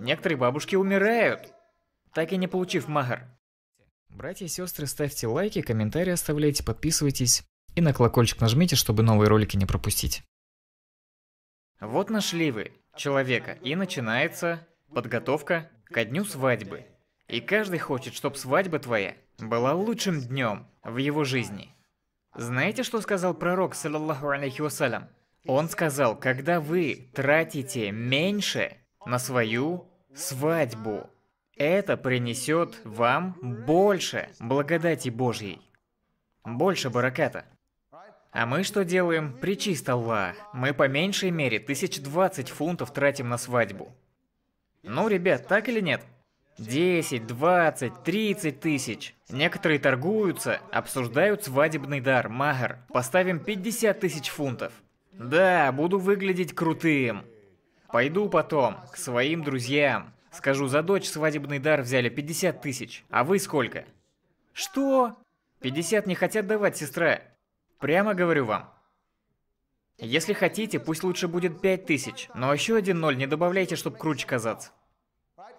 Некоторые бабушки умирают, так и не получив магар. Братья и сестры, ставьте лайки, комментарии оставляйте, подписывайтесь и на колокольчик нажмите, чтобы новые ролики не пропустить. Вот нашли вы человека, и начинается подготовка ко дню свадьбы. И каждый хочет, чтобы свадьба твоя была лучшим днем в его жизни. Знаете, что сказал пророк, саллаллаху алейхи вассалям? Он сказал, когда вы тратите меньше, на свою свадьбу. Это принесет вам больше благодати Божьей. Больше бараката. А мы что делаем? Причист Аллах. Мы по меньшей мере 1020 фунтов тратим на свадьбу. Ну, ребят, так или нет? 10, 20, 30 тысяч. Некоторые торгуются, обсуждают свадебный дар, махар. Поставим 50 тысяч фунтов. Да, буду выглядеть крутым. Пойду потом, к своим друзьям. Скажу, за дочь свадебный дар взяли 50 тысяч, а вы сколько? Что? 50 не хотят давать, сестра. Прямо говорю вам. Если хотите, пусть лучше будет 5 тысяч, но еще один ноль не добавляйте, чтобы круче казаться.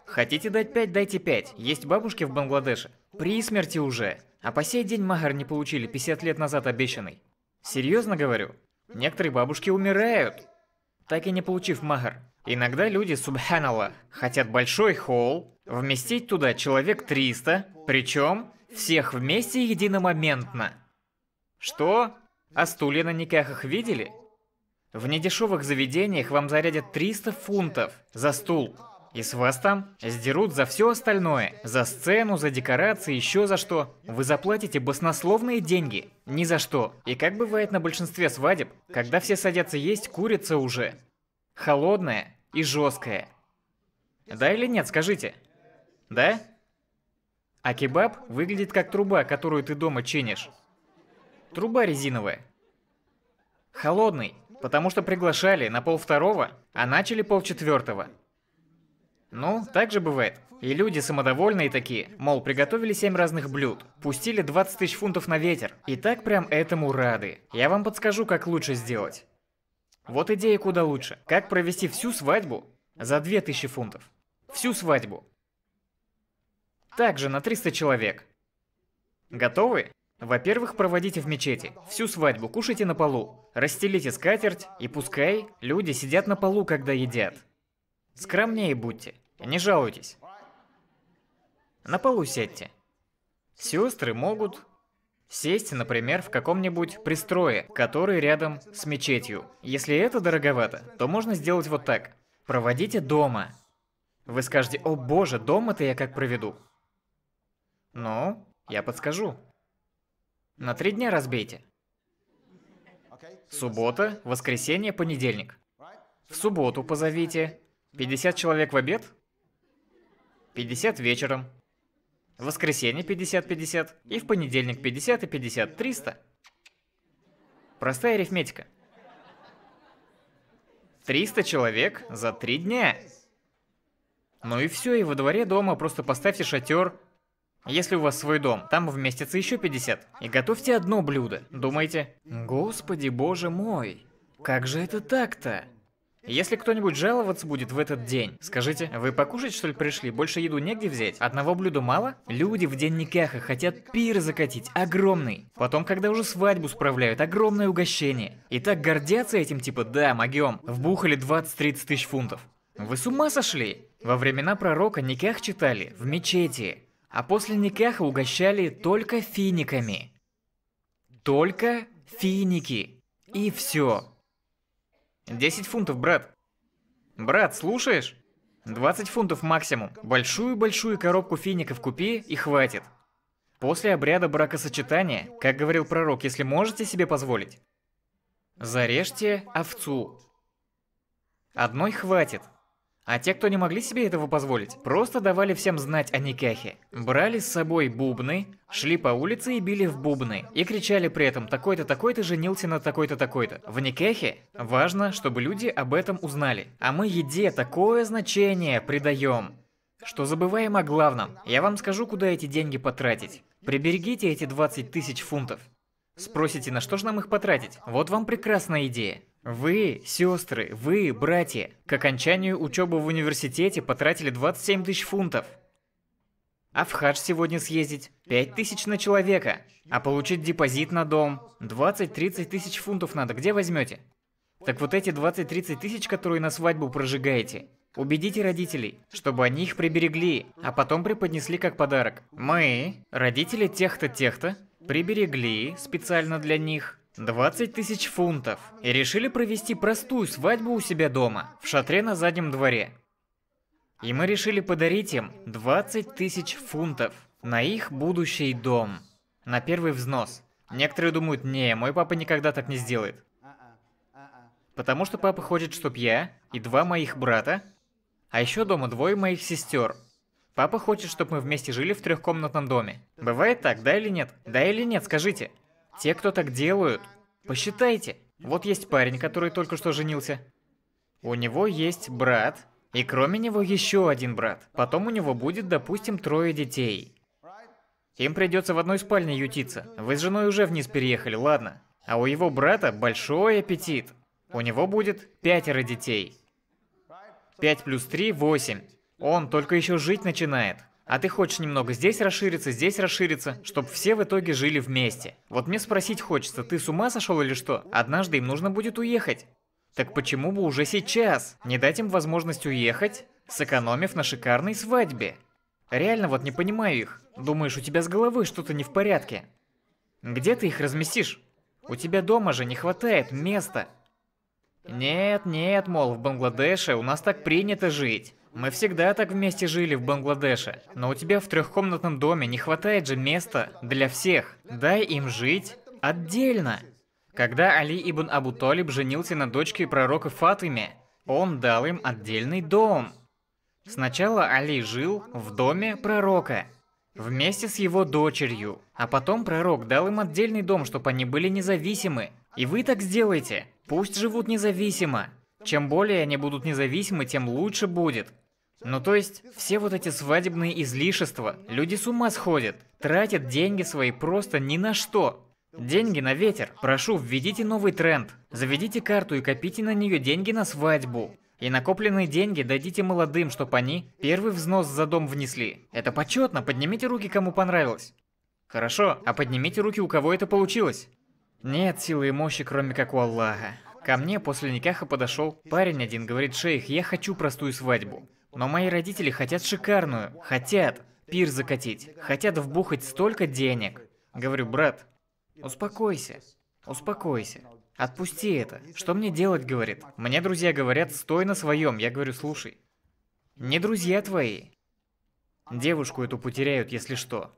Хотите дать 5, дайте 5. Есть бабушки в Бангладеше. При смерти уже. А по сей день магар не получили 50 лет назад обещанный. Серьезно говорю? Некоторые бабушки умирают так и не получив магар. Иногда люди, субханаллах, хотят большой холл, вместить туда человек 300, причем всех вместе единомоментно. Что? А стулья на никахах видели? В недешевых заведениях вам зарядят 300 фунтов за стул. И с вас там сдерут за все остальное. За сцену, за декорации, еще за что. Вы заплатите баснословные деньги. Ни за что. И как бывает на большинстве свадеб, когда все садятся есть, курица уже. Холодная и жесткая. Да или нет, скажите? Да? А кебаб выглядит как труба, которую ты дома чинишь. Труба резиновая. Холодный, потому что приглашали на пол второго, а начали пол четвертого. Ну, так же бывает. И люди самодовольные такие, мол, приготовили 7 разных блюд, пустили 20 тысяч фунтов на ветер, и так прям этому рады. Я вам подскажу, как лучше сделать. Вот идея куда лучше. Как провести всю свадьбу за 2000 фунтов. Всю свадьбу. Также на 300 человек. Готовы? Во-первых, проводите в мечети. Всю свадьбу кушайте на полу. Расстелите скатерть и пускай люди сидят на полу, когда едят. Скромнее будьте, не жалуйтесь. На полу сядьте. Сестры могут сесть, например, в каком-нибудь пристрое, который рядом с мечетью. Если это дороговато, то можно сделать вот так. Проводите дома. Вы скажете, о боже, дома-то я как проведу. Ну, я подскажу. На три дня разбейте. Суббота, воскресенье, понедельник. В субботу позовите 50 человек в обед? 50 вечером. В воскресенье 50-50. И в понедельник 50 и 50. 300. Простая арифметика. 300 человек за 3 дня. Ну и все, и во дворе дома просто поставьте шатер. Если у вас свой дом, там вместится еще 50. И готовьте одно блюдо. Думаете, господи боже мой, как же это так-то? Если кто-нибудь жаловаться будет в этот день, скажите, вы покушать что ли пришли? Больше еду негде взять? Одного блюда мало? Люди в день никеха хотят пир закатить, огромный. Потом, когда уже свадьбу справляют, огромное угощение. И так гордятся этим, типа, да, могем, вбухали 20-30 тысяч фунтов. Вы с ума сошли? Во времена пророка Никах читали в мечети, а после никеха угощали только финиками. Только финики. И все. 10 фунтов, брат. Брат, слушаешь? 20 фунтов максимум. Большую-большую коробку фиников купи и хватит. После обряда бракосочетания, как говорил пророк, если можете себе позволить, зарежьте овцу. Одной хватит. А те, кто не могли себе этого позволить, просто давали всем знать о Никахе. Брали с собой бубны, шли по улице и били в бубны. И кричали при этом «такой-то, такой-то женился на такой-то, такой-то». В Никахе важно, чтобы люди об этом узнали. А мы еде такое значение придаем, что забываем о главном. Я вам скажу, куда эти деньги потратить. Приберегите эти 20 тысяч фунтов. Спросите, на что же нам их потратить? Вот вам прекрасная идея. Вы, сестры, вы, братья, к окончанию учебы в университете потратили 27 тысяч фунтов. А в хадж сегодня съездить 5 тысяч на человека, а получить депозит на дом 20-30 тысяч фунтов надо, где возьмете? Так вот эти 20-30 тысяч, которые на свадьбу прожигаете, убедите родителей, чтобы они их приберегли, а потом преподнесли как подарок. Мы, родители тех-то тех-то, приберегли специально для них 20 тысяч фунтов и решили провести простую свадьбу у себя дома, в шатре на заднем дворе. И мы решили подарить им 20 тысяч фунтов на их будущий дом, на первый взнос. Некоторые думают, не, мой папа никогда так не сделает. Потому что папа хочет, чтоб я и два моих брата, а еще дома двое моих сестер. Папа хочет, чтобы мы вместе жили в трехкомнатном доме. Бывает так, да или нет? Да или нет, скажите. Те, кто так делают, посчитайте. Вот есть парень, который только что женился. У него есть брат, и кроме него еще один брат. Потом у него будет, допустим, трое детей. Им придется в одной спальне ютиться. Вы с женой уже вниз переехали, ладно. А у его брата большой аппетит. У него будет пятеро детей. Пять плюс три восемь. Он только еще жить начинает. А ты хочешь немного здесь расшириться, здесь расшириться, чтобы все в итоге жили вместе. Вот мне спросить хочется, ты с ума сошел или что? Однажды им нужно будет уехать. Так почему бы уже сейчас не дать им возможность уехать, сэкономив на шикарной свадьбе? Реально вот не понимаю их. Думаешь, у тебя с головы что-то не в порядке? Где ты их разместишь? У тебя дома же не хватает места. Нет, нет, мол, в Бангладеше у нас так принято жить. Мы всегда так вместе жили в Бангладеше, но у тебя в трехкомнатном доме не хватает же места для всех. Дай им жить отдельно. Когда Али ибн Абу Толиб женился на дочке пророка Фатыме, он дал им отдельный дом. Сначала Али жил в доме пророка, вместе с его дочерью, а потом пророк дал им отдельный дом, чтобы они были независимы. И вы так сделайте, пусть живут независимо. Чем более они будут независимы, тем лучше будет. Ну то есть, все вот эти свадебные излишества, люди с ума сходят, тратят деньги свои просто ни на что. Деньги на ветер. Прошу, введите новый тренд. Заведите карту и копите на нее деньги на свадьбу. И накопленные деньги дадите молодым, чтоб они первый взнос за дом внесли. Это почетно, поднимите руки, кому понравилось. Хорошо, а поднимите руки, у кого это получилось. Нет силы и мощи, кроме как у Аллаха. Ко мне после Никаха подошел парень один, говорит, шейх, я хочу простую свадьбу. Но мои родители хотят шикарную, хотят пир закатить, хотят вбухать столько денег. Говорю, брат, успокойся, успокойся, отпусти это. Что мне делать, говорит? Мне друзья говорят, стой на своем. Я говорю, слушай, не друзья твои. Девушку эту потеряют, если что.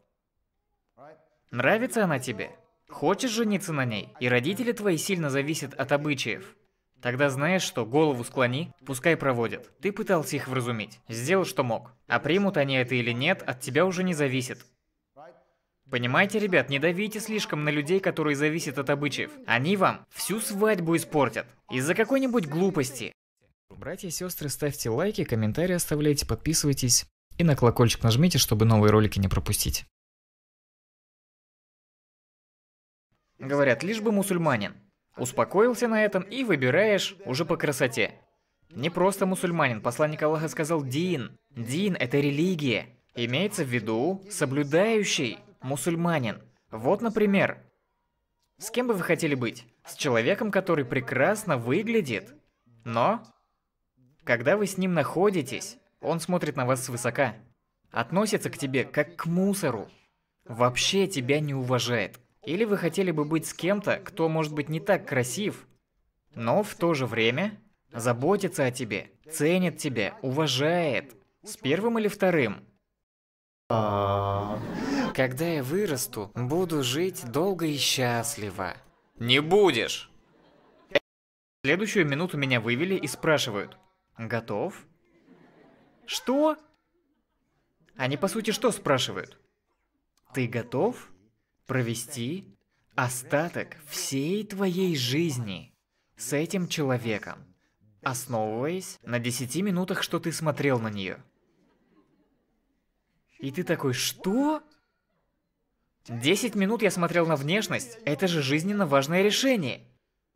Нравится она тебе? Хочешь жениться на ней? И родители твои сильно зависят от обычаев. Тогда знаешь что, голову склони, пускай проводят. Ты пытался их вразумить, сделал что мог. А примут они это или нет, от тебя уже не зависит. Понимаете, ребят, не давите слишком на людей, которые зависят от обычаев. Они вам всю свадьбу испортят. Из-за какой-нибудь глупости. Братья и сестры, ставьте лайки, комментарии оставляйте, подписывайтесь. И на колокольчик нажмите, чтобы новые ролики не пропустить. Говорят, лишь бы мусульманин. Успокоился на этом и выбираешь уже по красоте. Не просто мусульманин, посланник Аллаха сказал «дин». «Дин» — это религия. Имеется в виду соблюдающий мусульманин. Вот, например, с кем бы вы хотели быть? С человеком, который прекрасно выглядит, но когда вы с ним находитесь, он смотрит на вас свысока, относится к тебе как к мусору, вообще тебя не уважает. Или вы хотели бы быть с кем-то, кто может быть не так красив, но в то же время заботится о тебе, ценит тебя, уважает. С первым или вторым? Когда я вырасту, буду жить долго и счастливо. Не будешь. Следующую минуту меня вывели и спрашивают. Готов? Что? Они по сути что спрашивают? Ты готов? провести остаток всей твоей жизни с этим человеком, основываясь на 10 минутах, что ты смотрел на нее. И ты такой, что? 10 минут я смотрел на внешность, это же жизненно важное решение.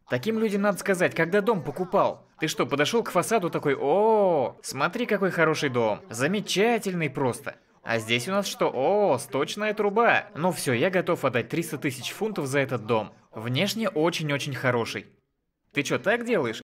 Таким людям надо сказать, когда дом покупал. Ты что, подошел к фасаду такой, о, смотри какой хороший дом, замечательный просто. А здесь у нас что? О, сточная труба. Ну все, я готов отдать 300 тысяч фунтов за этот дом. Внешне очень-очень хороший. Ты что, так делаешь?